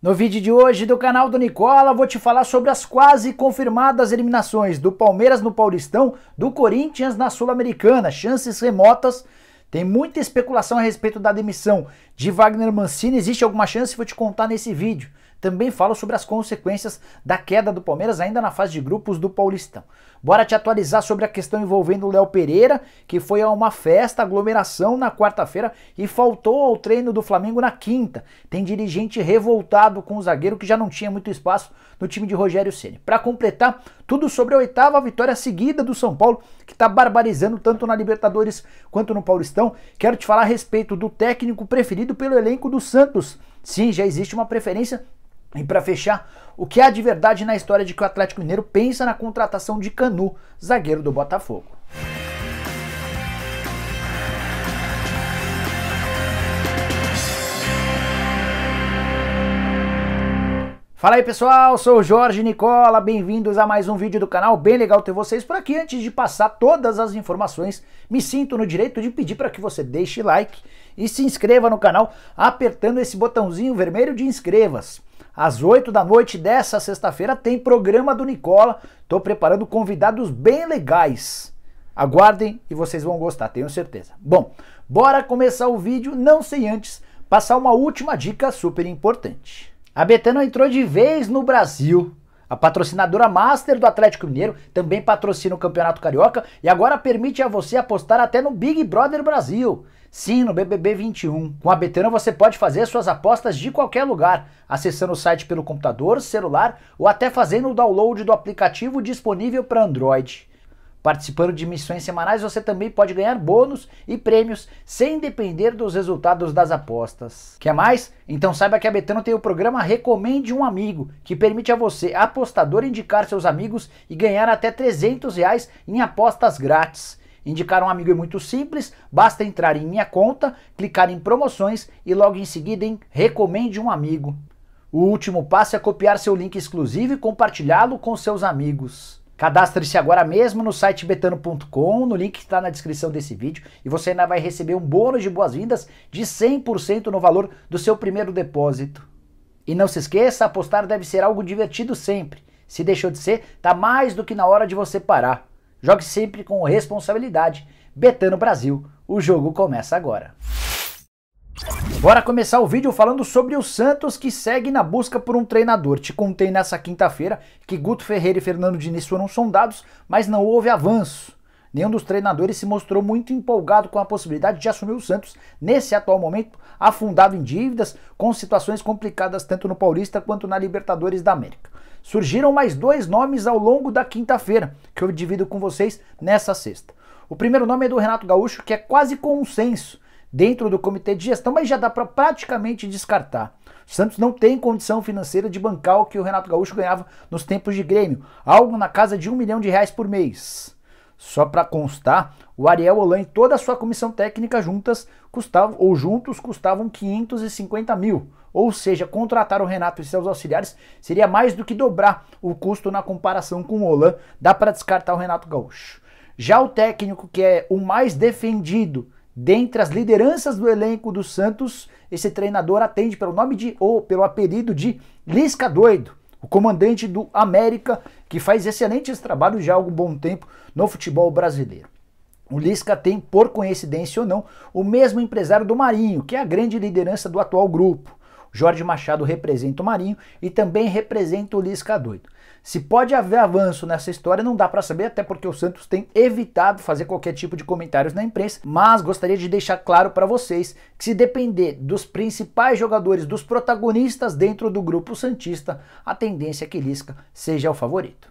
No vídeo de hoje do canal do Nicola, vou te falar sobre as quase confirmadas eliminações do Palmeiras no Paulistão, do Corinthians na Sul-Americana, chances remotas. Tem muita especulação a respeito da demissão de Wagner Mancini, existe alguma chance? Vou te contar nesse vídeo também falo sobre as consequências da queda do Palmeiras ainda na fase de grupos do Paulistão. Bora te atualizar sobre a questão envolvendo o Léo Pereira, que foi a uma festa, aglomeração na quarta-feira e faltou ao treino do Flamengo na quinta. Tem dirigente revoltado com o zagueiro que já não tinha muito espaço no time de Rogério Ceni. Para completar, tudo sobre a oitava vitória seguida do São Paulo, que está barbarizando tanto na Libertadores quanto no Paulistão. Quero te falar a respeito do técnico preferido pelo elenco do Santos. Sim, já existe uma preferência e para fechar, o que há de verdade na história de que o Atlético Mineiro pensa na contratação de Canu, zagueiro do Botafogo? Fala aí pessoal, sou o Jorge Nicola, bem-vindos a mais um vídeo do canal, bem legal ter vocês por aqui. Antes de passar todas as informações, me sinto no direito de pedir para que você deixe like e se inscreva no canal apertando esse botãozinho vermelho de inscreva-se às 8 da noite dessa sexta-feira, tem programa do Nicola. Estou preparando convidados bem legais. Aguardem e vocês vão gostar, tenho certeza. Bom, bora começar o vídeo, não sem antes passar uma última dica super importante. A Betano entrou de vez no Brasil. A patrocinadora master do Atlético Mineiro também patrocina o Campeonato Carioca e agora permite a você apostar até no Big Brother Brasil. Sim, no BBB 21. Com a Betano você pode fazer suas apostas de qualquer lugar, acessando o site pelo computador, celular ou até fazendo o download do aplicativo disponível para Android. Participando de missões semanais, você também pode ganhar bônus e prêmios sem depender dos resultados das apostas. Quer mais? Então saiba que a Betano tem o programa Recomende um Amigo, que permite a você, apostador, indicar seus amigos e ganhar até 300 reais em apostas grátis. Indicar um amigo é muito simples, basta entrar em minha conta, clicar em promoções e logo em seguida em recomende um amigo. O último passo é copiar seu link exclusivo e compartilhá-lo com seus amigos. Cadastre-se agora mesmo no site betano.com, no link que está na descrição desse vídeo, e você ainda vai receber um bônus de boas-vindas de 100% no valor do seu primeiro depósito. E não se esqueça, apostar deve ser algo divertido sempre. Se deixou de ser, tá mais do que na hora de você parar. Jogue sempre com responsabilidade. Betano Brasil, o jogo começa agora. Bora começar o vídeo falando sobre o Santos que segue na busca por um treinador. Te contei nessa quinta-feira que Guto Ferreira e Fernando Diniz foram sondados, mas não houve avanço. Nenhum dos treinadores se mostrou muito empolgado com a possibilidade de assumir o Santos nesse atual momento, afundado em dívidas, com situações complicadas tanto no Paulista quanto na Libertadores da América. Surgiram mais dois nomes ao longo da quinta-feira, que eu divido com vocês nessa sexta. O primeiro nome é do Renato Gaúcho, que é quase consenso dentro do comitê de gestão, mas já dá para praticamente descartar. Santos não tem condição financeira de bancar o que o Renato Gaúcho ganhava nos tempos de Grêmio, algo na casa de um milhão de reais por mês. Só para constar, o Ariel Holan e toda a sua comissão técnica juntas custavam, ou juntos custavam 550 mil. Ou seja, contratar o Renato e seus auxiliares seria mais do que dobrar o custo na comparação com o Holan. Dá para descartar o Renato Gaúcho. Já o técnico que é o mais defendido dentre as lideranças do elenco do Santos, esse treinador atende pelo nome de ou pelo apelido de Lisca Doido. O comandante do América que faz excelentes trabalhos já há algum bom tempo no futebol brasileiro. O Lisca tem, por coincidência ou não, o mesmo empresário do Marinho, que é a grande liderança do atual grupo. Jorge Machado representa o Marinho e também representa o Lisca doido. Se pode haver avanço nessa história, não dá para saber, até porque o Santos tem evitado fazer qualquer tipo de comentários na imprensa, mas gostaria de deixar claro para vocês que se depender dos principais jogadores, dos protagonistas dentro do grupo santista, a tendência é que Lisca seja o favorito.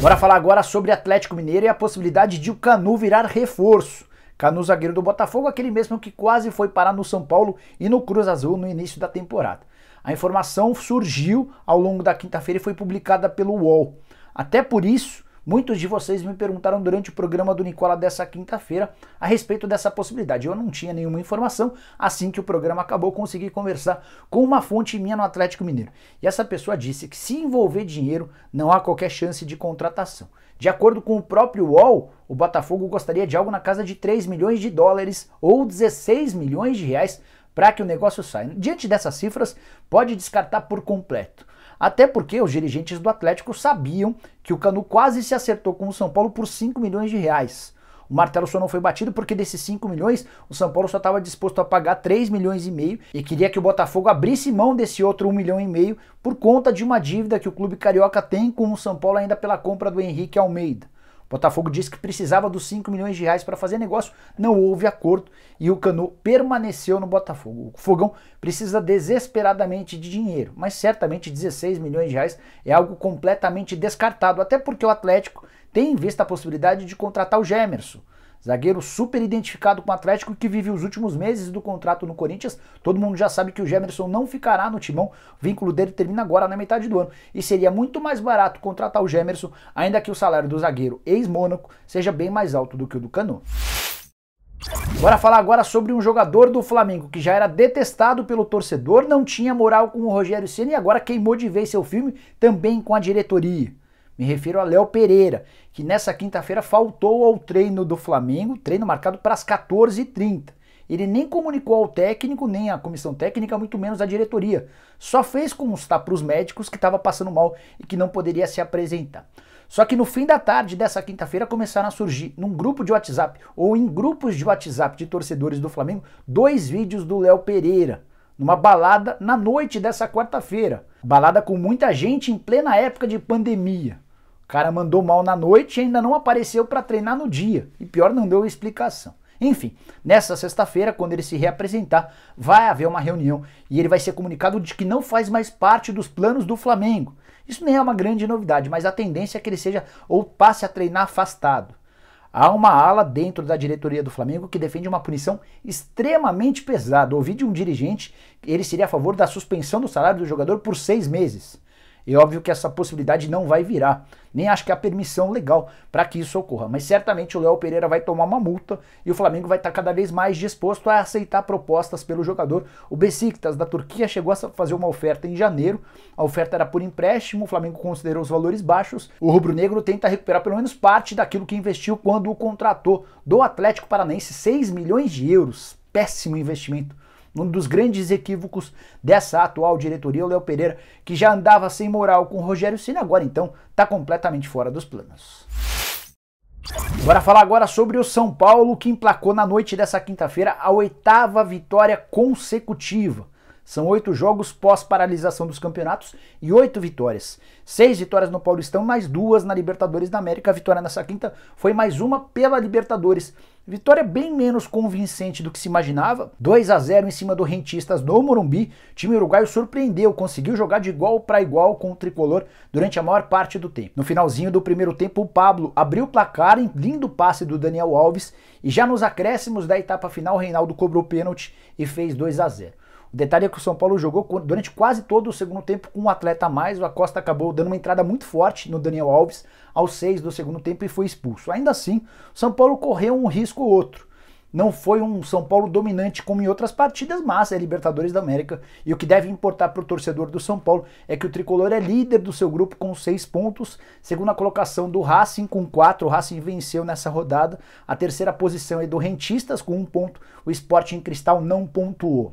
Bora falar agora sobre Atlético Mineiro e a possibilidade de o Canu virar reforço. Canu, zagueiro do Botafogo, aquele mesmo que quase foi parar no São Paulo e no Cruz Azul no início da temporada. A informação surgiu ao longo da quinta-feira e foi publicada pelo UOL. Até por isso, muitos de vocês me perguntaram durante o programa do Nicola dessa quinta-feira a respeito dessa possibilidade. Eu não tinha nenhuma informação. Assim que o programa acabou, consegui conversar com uma fonte minha no Atlético Mineiro. E essa pessoa disse que se envolver dinheiro, não há qualquer chance de contratação. De acordo com o próprio UOL, o Botafogo gostaria de algo na casa de 3 milhões de dólares ou 16 milhões de reais para que o negócio saia. Diante dessas cifras, pode descartar por completo. Até porque os dirigentes do Atlético sabiam que o Canu quase se acertou com o São Paulo por 5 milhões de reais. O martelo só não foi batido porque desses 5 milhões, o São Paulo só estava disposto a pagar 3 milhões e meio e queria que o Botafogo abrisse mão desse outro 1 milhão e meio por conta de uma dívida que o clube carioca tem com o São Paulo ainda pela compra do Henrique Almeida. Botafogo disse que precisava dos 5 milhões de reais para fazer negócio, não houve acordo e o Cano permaneceu no Botafogo. O Fogão precisa desesperadamente de dinheiro, mas certamente 16 milhões de reais é algo completamente descartado, até porque o Atlético tem em vista a possibilidade de contratar o Gemerson. Zagueiro super identificado com o Atlético que vive os últimos meses do contrato no Corinthians. Todo mundo já sabe que o Gemerson não ficará no timão. O vínculo dele termina agora na metade do ano. E seria muito mais barato contratar o Gemerson, ainda que o salário do zagueiro ex-Mônaco seja bem mais alto do que o do Cano. Bora falar agora sobre um jogador do Flamengo que já era detestado pelo torcedor, não tinha moral com o Rogério Senna e agora queimou de vez seu filme também com a diretoria. Me refiro a Léo Pereira, que nessa quinta-feira faltou ao treino do Flamengo, treino marcado para as 14h30. Ele nem comunicou ao técnico, nem à comissão técnica, muito menos à diretoria. Só fez constar para os médicos que estava passando mal e que não poderia se apresentar. Só que no fim da tarde dessa quinta-feira começaram a surgir num grupo de WhatsApp ou em grupos de WhatsApp de torcedores do Flamengo dois vídeos do Léo Pereira numa balada na noite dessa quarta-feira. Balada com muita gente em plena época de pandemia. O cara mandou mal na noite e ainda não apareceu para treinar no dia. E pior, não deu explicação. Enfim, nessa sexta-feira, quando ele se reapresentar, vai haver uma reunião e ele vai ser comunicado de que não faz mais parte dos planos do Flamengo. Isso nem é uma grande novidade, mas a tendência é que ele seja ou passe a treinar afastado. Há uma ala dentro da diretoria do Flamengo que defende uma punição extremamente pesada. Ouvi de um dirigente, que ele seria a favor da suspensão do salário do jogador por seis meses. É óbvio que essa possibilidade não vai virar. Nem acho que há permissão legal para que isso ocorra. Mas certamente o Léo Pereira vai tomar uma multa e o Flamengo vai estar tá cada vez mais disposto a aceitar propostas pelo jogador. O Besiktas da Turquia chegou a fazer uma oferta em janeiro. A oferta era por empréstimo, o Flamengo considerou os valores baixos. O rubro-negro tenta recuperar pelo menos parte daquilo que investiu quando o contratou do Atlético Paranaense, 6 milhões de euros. Péssimo investimento um dos grandes equívocos dessa atual diretoria, o Léo Pereira, que já andava sem moral com o Rogério Ceni, agora então está completamente fora dos planos. Bora falar agora sobre o São Paulo, que emplacou na noite dessa quinta-feira a oitava vitória consecutiva. São oito jogos pós-paralisação dos campeonatos e oito vitórias. Seis vitórias no Paulistão, mais duas na Libertadores da América. A vitória nessa quinta foi mais uma pela Libertadores Vitória é bem menos convincente do que se imaginava. 2 a 0 em cima do Rentistas no Morumbi. O time uruguaio surpreendeu, conseguiu jogar de igual para igual com o tricolor durante a maior parte do tempo. No finalzinho do primeiro tempo, o Pablo abriu o placar em lindo passe do Daniel Alves e já nos acréscimos da etapa final, Reinaldo cobrou pênalti e fez 2 a 0. O detalhe é que o São Paulo jogou durante quase todo o segundo tempo com um atleta a mais. O Acosta acabou dando uma entrada muito forte no Daniel Alves aos seis do segundo tempo e foi expulso. Ainda assim, o São Paulo correu um risco ou outro. Não foi um São Paulo dominante como em outras partidas, mas é Libertadores da América. E o que deve importar para o torcedor do São Paulo é que o tricolor é líder do seu grupo com seis pontos. Segundo a colocação do Racing com quatro. O Racing venceu nessa rodada. A terceira posição é do Rentistas com um ponto. O Sporting Cristal não pontuou.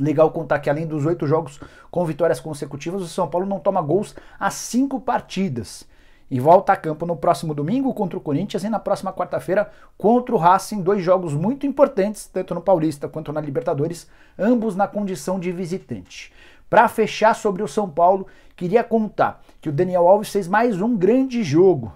Legal contar que além dos oito jogos com vitórias consecutivas, o São Paulo não toma gols há cinco partidas. E volta a campo no próximo domingo contra o Corinthians e na próxima quarta-feira contra o Racing. Dois jogos muito importantes, tanto no Paulista quanto na Libertadores, ambos na condição de visitante. Para fechar sobre o São Paulo, queria contar que o Daniel Alves fez mais um grande jogo.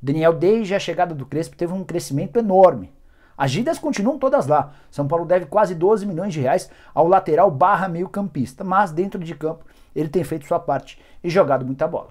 Daniel, desde a chegada do Crespo, teve um crescimento enorme. As dívidas continuam todas lá. São Paulo deve quase 12 milhões de reais ao lateral barra meio campista, mas dentro de campo ele tem feito sua parte e jogado muita bola.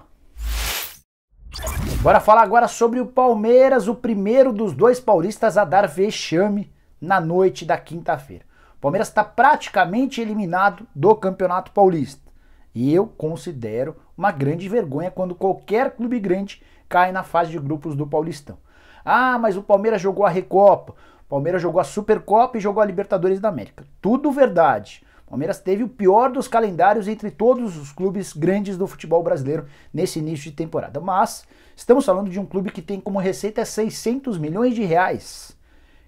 Bora falar agora sobre o Palmeiras, o primeiro dos dois paulistas a dar vexame na noite da quinta-feira. Palmeiras está praticamente eliminado do Campeonato Paulista. E eu considero uma grande vergonha quando qualquer clube grande cai na fase de grupos do Paulistão. Ah, mas o Palmeiras jogou a Recopa, o Palmeiras jogou a Supercopa e jogou a Libertadores da América. Tudo verdade. O Palmeiras teve o pior dos calendários entre todos os clubes grandes do futebol brasileiro nesse início de temporada. Mas estamos falando de um clube que tem como receita 600 milhões de reais,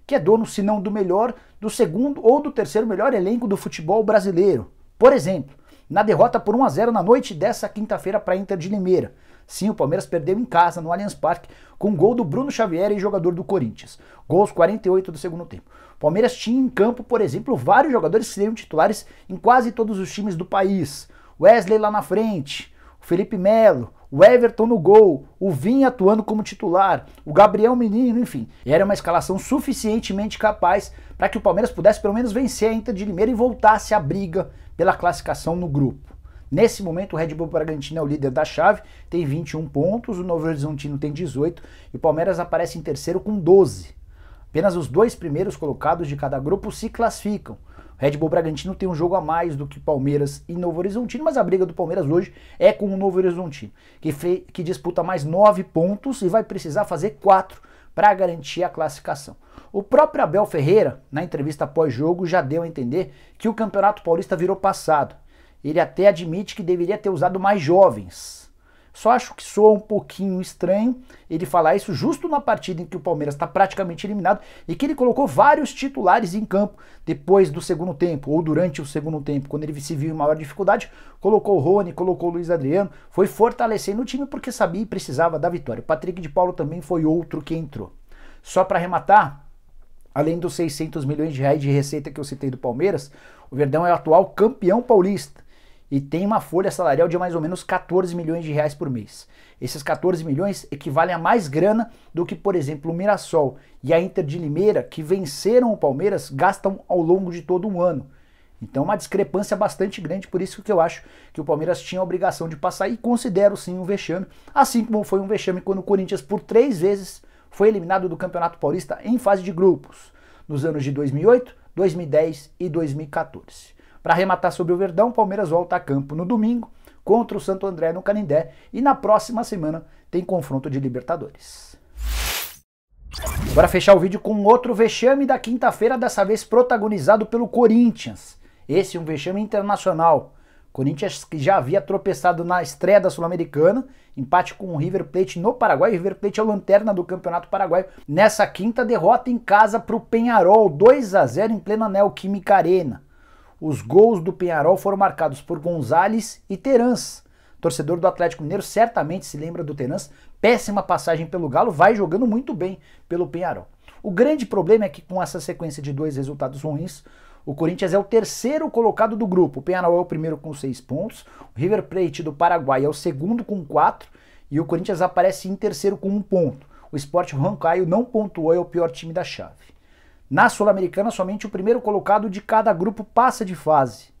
que é dono, se não do melhor, do segundo ou do terceiro melhor elenco do futebol brasileiro. Por exemplo, na derrota por 1 a 0 na noite dessa quinta-feira para Inter de Limeira. Sim, o Palmeiras perdeu em casa, no Allianz Parque, com gol do Bruno Xavier e jogador do Corinthians. Gols 48 do segundo tempo. O Palmeiras tinha em campo, por exemplo, vários jogadores que seriam titulares em quase todos os times do país. Wesley lá na frente, o Felipe Melo, o Everton no gol, o Vinha atuando como titular, o Gabriel Menino, enfim. E era uma escalação suficientemente capaz para que o Palmeiras pudesse pelo menos vencer a Inter de Limeira e voltasse à briga pela classificação no grupo. Nesse momento, o Red Bull Bragantino é o líder da chave, tem 21 pontos, o Novo Horizontino tem 18 e o Palmeiras aparece em terceiro com 12. Apenas os dois primeiros colocados de cada grupo se classificam. O Red Bull Bragantino tem um jogo a mais do que Palmeiras e Novo Horizontino, mas a briga do Palmeiras hoje é com o Novo Horizontino, que, que disputa mais 9 pontos e vai precisar fazer 4 para garantir a classificação. O próprio Abel Ferreira, na entrevista pós-jogo, já deu a entender que o Campeonato Paulista virou passado. Ele até admite que deveria ter usado mais jovens. Só acho que soa um pouquinho estranho ele falar isso justo na partida em que o Palmeiras está praticamente eliminado e que ele colocou vários titulares em campo depois do segundo tempo ou durante o segundo tempo, quando ele se viu em maior dificuldade, colocou o Rony, colocou o Luiz Adriano, foi fortalecendo o time porque sabia e precisava da vitória. O Patrick de Paulo também foi outro que entrou. Só para arrematar, além dos 600 milhões de reais de receita que eu citei do Palmeiras, o Verdão é o atual campeão paulista e tem uma folha salarial de mais ou menos 14 milhões de reais por mês. Esses 14 milhões equivalem a mais grana do que, por exemplo, o Mirassol e a Inter de Limeira, que venceram o Palmeiras, gastam ao longo de todo um ano. Então, é uma discrepância bastante grande, por isso que eu acho que o Palmeiras tinha a obrigação de passar e considero sim um vexame, assim como foi um vexame quando o Corinthians, por três vezes, foi eliminado do Campeonato Paulista em fase de grupos, nos anos de 2008, 2010 e 2014. Para arrematar sobre o Verdão, o Palmeiras volta a campo no domingo contra o Santo André no Canindé e na próxima semana tem confronto de Libertadores. Bora fechar o vídeo com outro vexame da quinta-feira, dessa vez protagonizado pelo Corinthians. Esse é um vexame internacional. Corinthians que já havia tropeçado na estreia da Sul-Americana, empate com o River Plate no Paraguai. O River Plate é a lanterna do Campeonato Paraguai. Nessa quinta derrota em casa para o Penharol, 2 a 0 em plena Neoquímica Arena. Os gols do Penharol foram marcados por Gonzales e Terans. Torcedor do Atlético Mineiro certamente se lembra do Terans. Péssima passagem pelo Galo, vai jogando muito bem pelo Penharol. O grande problema é que com essa sequência de dois resultados ruins, o Corinthians é o terceiro colocado do grupo. O Penharol é o primeiro com seis pontos, o River Plate do Paraguai é o segundo com quatro e o Corinthians aparece em terceiro com um ponto. O Sport Huancaio não pontuou, é o pior time da chave. Na Sul-Americana, somente o primeiro colocado de cada grupo passa de fase.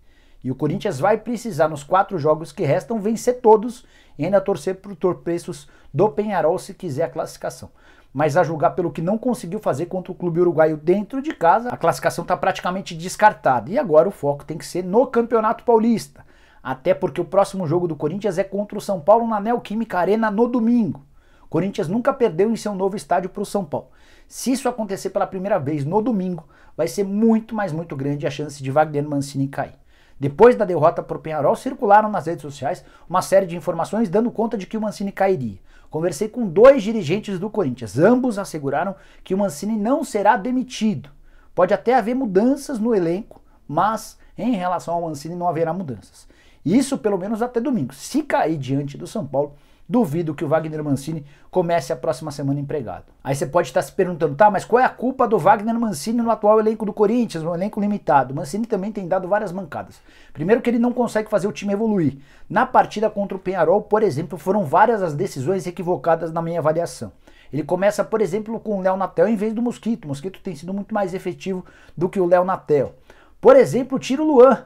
E o Corinthians vai precisar, nos quatro jogos que restam, vencer todos e ainda torcer para os torpeços do Penharol se quiser a classificação. Mas a julgar pelo que não conseguiu fazer contra o clube uruguaio dentro de casa, a classificação está praticamente descartada. E agora o foco tem que ser no Campeonato Paulista. Até porque o próximo jogo do Corinthians é contra o São Paulo na Neoquímica Arena no domingo. O Corinthians nunca perdeu em seu novo estádio para o São Paulo. Se isso acontecer pela primeira vez no domingo, vai ser muito, mais muito grande a chance de Wagner Mancini cair. Depois da derrota para o Penharol, circularam nas redes sociais uma série de informações dando conta de que o Mancini cairia. Conversei com dois dirigentes do Corinthians. Ambos asseguraram que o Mancini não será demitido. Pode até haver mudanças no elenco, mas em relação ao Mancini não haverá mudanças. Isso pelo menos até domingo. Se cair diante do São Paulo, Duvido que o Wagner Mancini comece a próxima semana empregado. Aí você pode estar se perguntando, tá, mas qual é a culpa do Wagner Mancini no atual elenco do Corinthians, um elenco limitado? Mancini também tem dado várias mancadas. Primeiro que ele não consegue fazer o time evoluir. Na partida contra o Penharol, por exemplo, foram várias as decisões equivocadas na minha avaliação. Ele começa, por exemplo, com o Léo Natel em vez do Mosquito. O Mosquito tem sido muito mais efetivo do que o Léo Natel. Por exemplo, tira o Luan.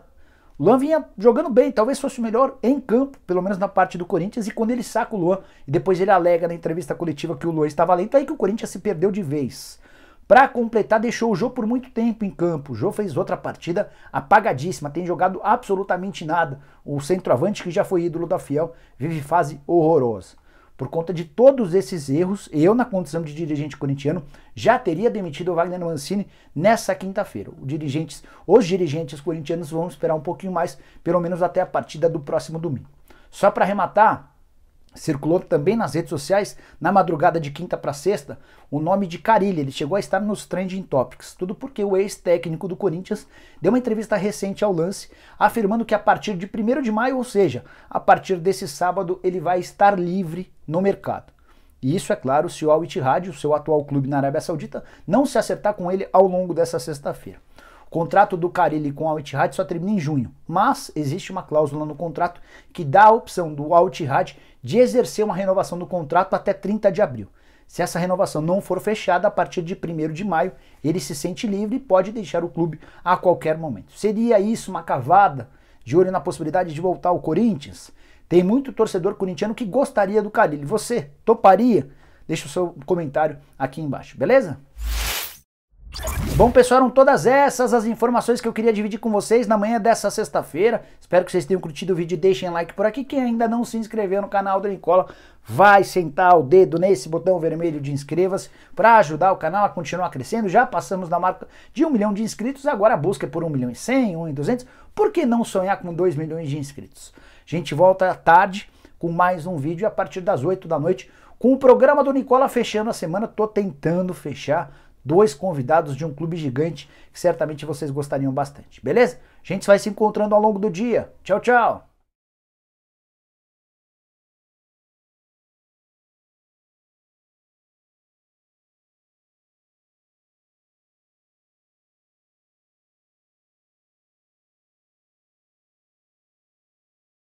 Luan vinha jogando bem, talvez fosse o melhor em campo, pelo menos na parte do Corinthians, e quando ele saca o Luan, e depois ele alega na entrevista coletiva que o Luan estava lento, aí que o Corinthians se perdeu de vez. Para completar, deixou o Jô por muito tempo em campo. O Jô fez outra partida apagadíssima, tem jogado absolutamente nada. O centroavante, que já foi ídolo da Fiel, vive fase horrorosa. Por conta de todos esses erros, eu, na condição de dirigente corintiano, já teria demitido o Wagner Mancini nessa quinta-feira. Dirigentes, os dirigentes corintianos vão esperar um pouquinho mais, pelo menos até a partida do próximo domingo. Só para arrematar, Circulou também nas redes sociais, na madrugada de quinta para sexta, o nome de Carilli. Ele chegou a estar nos trending topics. Tudo porque o ex-técnico do Corinthians deu uma entrevista recente ao lance, afirmando que a partir de 1 de maio, ou seja, a partir desse sábado, ele vai estar livre no mercado. E isso, é claro, se o Al Ittihad, o seu atual clube na Arábia Saudita, não se acertar com ele ao longo dessa sexta-feira. O contrato do Carilli com o Altirad só termina em junho, mas existe uma cláusula no contrato que dá a opção do Altirad de exercer uma renovação do contrato até 30 de abril. Se essa renovação não for fechada a partir de 1 de maio, ele se sente livre e pode deixar o clube a qualquer momento. Seria isso uma cavada de olho na possibilidade de voltar ao Corinthians? Tem muito torcedor corintiano que gostaria do Carilli. Você toparia? Deixa o seu comentário aqui embaixo, beleza? Bom, pessoal, eram todas essas as informações que eu queria dividir com vocês na manhã dessa sexta-feira. Espero que vocês tenham curtido o vídeo. Deixem like por aqui. Quem ainda não se inscreveu no canal do Nicola, vai sentar o dedo nesse botão vermelho de inscreva-se para ajudar o canal a continuar crescendo. Já passamos da marca de um milhão de inscritos. Agora a busca é por um milhão e cem, um e duzentos. Por que não sonhar com dois milhões de inscritos? A gente volta à tarde com mais um vídeo a partir das oito da noite com o programa do Nicola fechando a semana. Tô tentando fechar dois convidados de um clube gigante que certamente vocês gostariam bastante, beleza? A gente vai se encontrando ao longo do dia. Tchau, tchau!